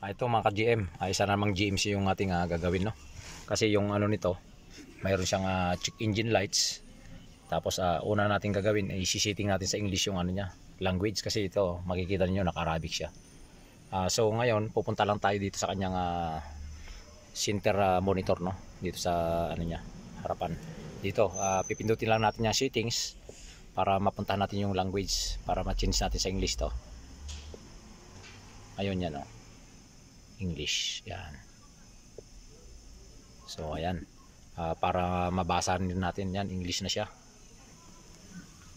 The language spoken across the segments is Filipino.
Ah, ito mga ka-GM, ay ah, isa namang GMC yung ating uh, gagawin no. Kasi yung ano nito, mayroon siyang uh, check engine lights. Tapos uh, una natin gagawin ay eh, sisiting natin sa English yung ano niya, language kasi ito makikita niyo naka-Arabic siya. Uh, so ngayon pupunta lang tayo dito sa kanyang uh, center uh, monitor no, dito sa ano niya, harapan. Dito uh, pipindutin lang natin yung settings para mapuntahan natin yung language para ma-change natin sa English to. Ayun yan no. English. Yan. So, ayan. Uh, para mabasa rin natin yan, English na siya.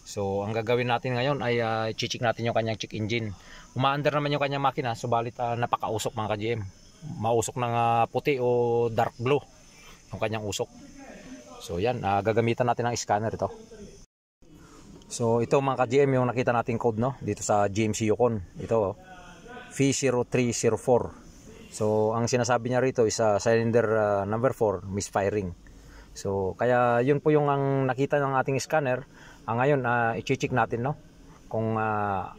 So, ang gagawin natin ngayon ay uh, ah, chichik natin yung kanyang check engine. Umaandar naman yung kanyang makina, subalit uh, napakausok mga ka-GM. Mausok ng uh, puti o dark blue yung kanyang usok. So, yan. Uh, gagamitan natin ng scanner ito. So ito mga ka-GM yung nakita nating code no dito sa GMC Yukon. Ito oh. V0304. So ang sinasabi niya rito is uh, cylinder uh, number 4 misfiring. So kaya yun po yung ang nakita ng ating scanner. Ah, ngayon uh, i-check natin no kung uh,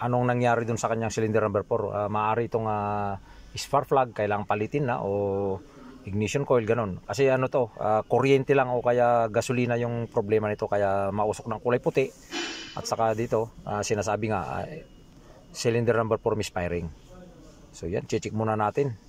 anong nangyari dun sa kanyang cylinder number 4. Uh, ah, maaari itong uh, spark plug kailangang palitin na o ignition coil ganun. Kasi ano to, uh, kuryente lang o kaya gasolina yung problema nito kaya mausok ng kulay puti. At saka dito, uh, sinasabi nga uh, cylinder number 4 misfiring. So yan, check muna natin.